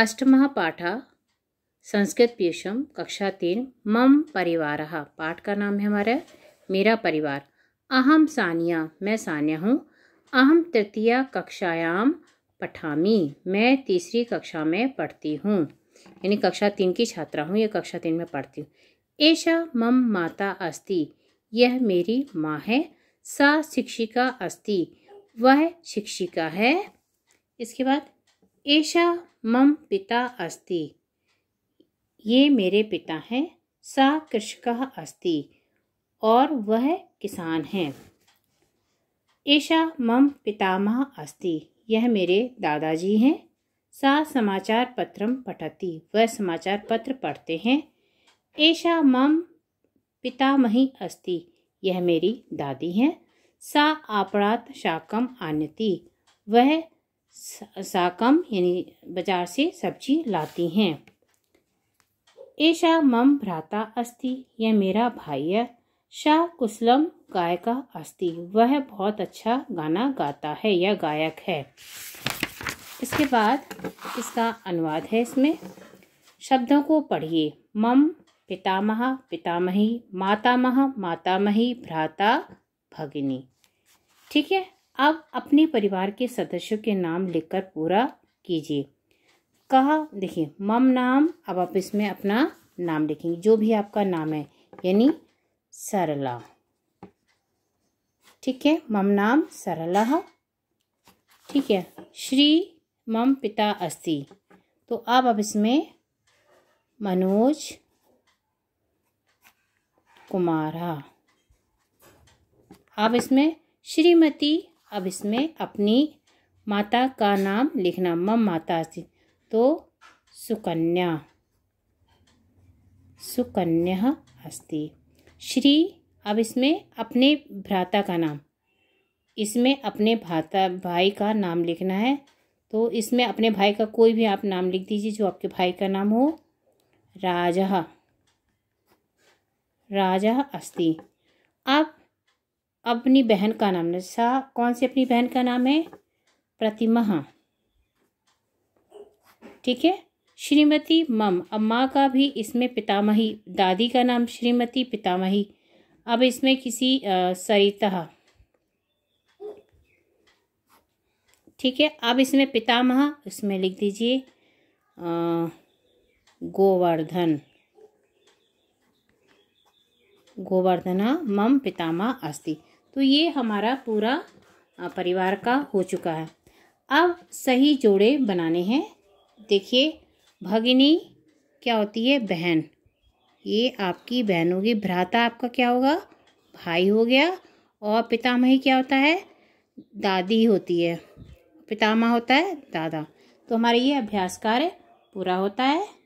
अष्टम पाठ संस्कृत पेशम कक्षा तीन मम परिवार पाठ का नाम है हमारा मेरा परिवार अहम सानिया मैं सानिया हूँ अहम तृतीय कक्षायाम पठामी मैं तीसरी कक्षा में पढ़ती हूँ यानी कक्षा तीन की छात्रा हूँ यह कक्षा तीन में पढ़ती हूँ ऐशा मम माता अस्ति यह मेरी माँ है सा शिक्षिका अस्ति वह शिक्षिका है इसके बाद एशा मम पिता अस्ति ये मेरे पिता हैं सा कृषक अस्ति और वह किसान है एषा मम पितामह अस्ति यह मेरे दादाजी हैं सा समाचार पत्रम पठती वह समाचार पत्र पढ़ते हैं एषा मम पितामही अस्ति यह मेरी दादी हैं सा आपणात शाकम आनती वह साकम यानी बाजार से सब्जी लाती हैं ऐशा मम भ्राता अस्ति यह मेरा भाई है शाह कुसलम गायिका अस्ति वह बहुत अच्छा गाना गाता है या गायक है इसके बाद इसका अनुवाद है इसमें शब्दों को पढ़िए मम पितामह पितामही मातामह मातामही भ्राता भगिनी ठीक है अब अपने परिवार के सदस्यों के नाम लिखकर पूरा कीजिए कहा देखिए मम नाम अब आप इसमें अपना नाम लिखेंगे जो भी आपका नाम है यानी सरला ठीक है मम नाम सरला ठीक है श्री मम पिता अस्ति तो अब अब इसमें मनोज कुमारा अब इसमें श्रीमती अब इसमें अपनी माता का नाम लिखना मम माता से तो सुकन्या सुकन्या अस्ति श्री अब इसमें अपने भ्राता का नाम इसमें अपने भाता भाई का नाम लिखना है तो इसमें अपने भाई का कोई भी आप नाम लिख दीजिए जो आपके भाई का नाम हो राजा राजा अस्ति अब अपनी बहन का नाम निशा कौन सी अपनी बहन का नाम है प्रतिमा हाँ। ठीक है श्रीमती मम अब माँ का भी इसमें पितामही दादी का नाम श्रीमती पितामही अब इसमें किसी सरिता ठीक है अब इसमें पितामह इसमें लिख दीजिए गोवर्धन गोवर्धन हाँ। मम पितामह अस्ति तो ये हमारा पूरा परिवार का हो चुका है अब सही जोड़े बनाने हैं देखिए भगिनी क्या होती है बहन ये आपकी बहन होगी भ्राता आपका क्या होगा भाई हो गया और पितामही क्या होता है दादी होती है पितामह होता है दादा तो हमारा ये अभ्यास कार्य पूरा होता है